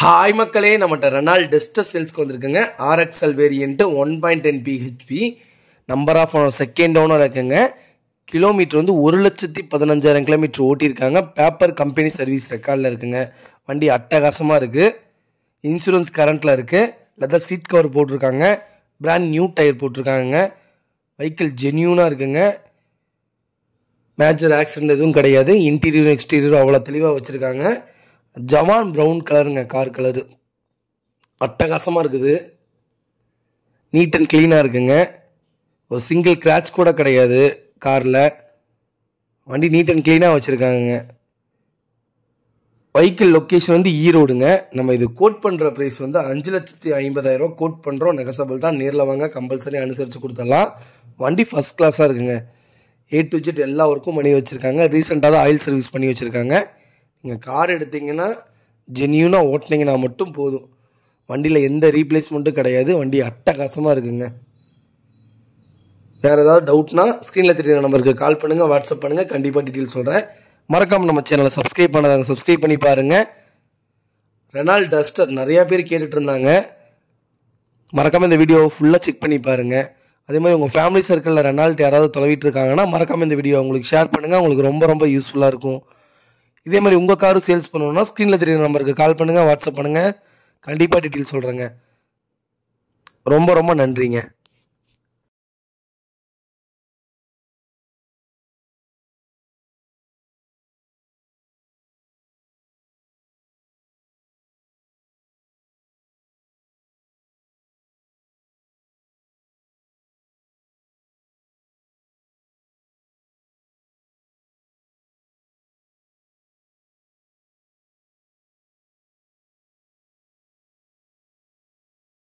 hi மக்களே நம்மகிட்ட Renault Duster செல்ஸ்க்கு வந்திருக்குங்க RXL variant one point ten BHP number of second owner இருக்குங்க கிலோமீட்டர் வந்து ஒரு லட்சத்தி பதினஞ்சாயிரம் கிலோமீட்டர் ஓட்டியிருக்காங்க பேப்பர் கம்பெனி சர்வீஸ் ரெக்கார்டில் இருக்குங்க வண்டி அட்டகாசமாக இருக்குது இன்சூரன்ஸ் கரண்ட்டில் இருக்குது லெதர் சீட் கவர் போட்டிருக்காங்க பிராண்ட் நியூ டயர் போட்டிருக்காங்க வெஹிக்கிள் ஜென்யூனாக இருக்குங்க மேஜர் ஆக்சிடென்ட் எதுவும் கிடையாது இன்டீரியரும் எக்ஸ்டீரியரும் அவ்வளோ தெளிவாக வச்சுருக்காங்க ஜவான் ப்ரௌன் கலருங்க கார் கலரு அட்டகாசமாக இருக்குது நீட் அண்ட் க்ளீனாக இருக்குங்க ஒரு சிங்கிள் கிராச் கூட கிடையாது காரில் வண்டி நீட் அண்ட் க்ளீனாக வச்சுருக்காங்க வைக்கிள் லொக்கேஷன் வந்து ஈரோடுங்க நம்ம இது கோட் பண்ணுற ப்ரைஸ் வந்து அஞ்சு லட்சத்தி ஐம்பதாயிரரூவா கோட் பண்ணுறோம் நெகசபிள் தான் நேரில் வாங்க கம்பல்சரி அனுசரித்து கொடுத்துடலாம் வண்டி ஃபஸ்ட் கிளாஸாக இருக்குங்க ஏ டு ஜெட் எல்லா ஒர்க்கும் பண்ணி வச்சுருக்காங்க ரீசெண்டாக தான் ஆயில் சர்வீஸ் பண்ணி வச்சுருக்காங்க நீங்கள் கார் எடுத்திங்கன்னா ஜென்யூனாக ஓட்டினீங்கன்னா மட்டும் போதும் வண்டியில் எந்த ரீப்ளேஸ்மெண்ட்டும் கிடையாது வண்டி அட்டகாசமாக இருக்குங்க வேறு ஏதாவது டவுட்னா ஸ்க்ரீனில் தெரியுற நம்பருக்கு கால் பண்ணுங்கள் வாட்ஸ்அப் பண்ணுங்கள் கண்டிப்பாக டீட்டெயில் சொல்கிறேன் மறக்காமல் நம்ம சேனலை சப்ஸ்கிரைப் பண்ணாதாங்க சப்ஸ்கிரைப் பண்ணி பாருங்கள் ரெனால் டஸ்டர் நிறையா பேர் கேட்டுட்ருந்தாங்க இருந்தாங்க மறக்காமல் இந்த வீடியோவை ஃபுல்லாக செக் பண்ணி பாருங்கள் அதே மாதிரி உங்கள் ஃபேமிலி சர்க்கிளில் ரெனால்ட் யாராவது தொலைவிட்டு இருக்காங்கன்னா மறக்காமல் இந்த வீடியோ உங்களுக்கு ஷேர் பண்ணுங்கள் உங்களுக்கு ரொம்ப ரொம்ப யூஸ்ஃபுல்லாக இருக்கும் இதே மாதிரி உங்கள் காரும் சேல்ஸ் பண்ணணுன்னா ஸ்க்ரீனில் தெரியுற நம்பருக்கு கால் பண்ணுங்கள் வாட்ஸ்அப் பண்ணுங்கள் கண்டிப்பாக டீட்டெயில் சொல்கிறேங்க ரொம்ப ரொம்ப நன்றிங்க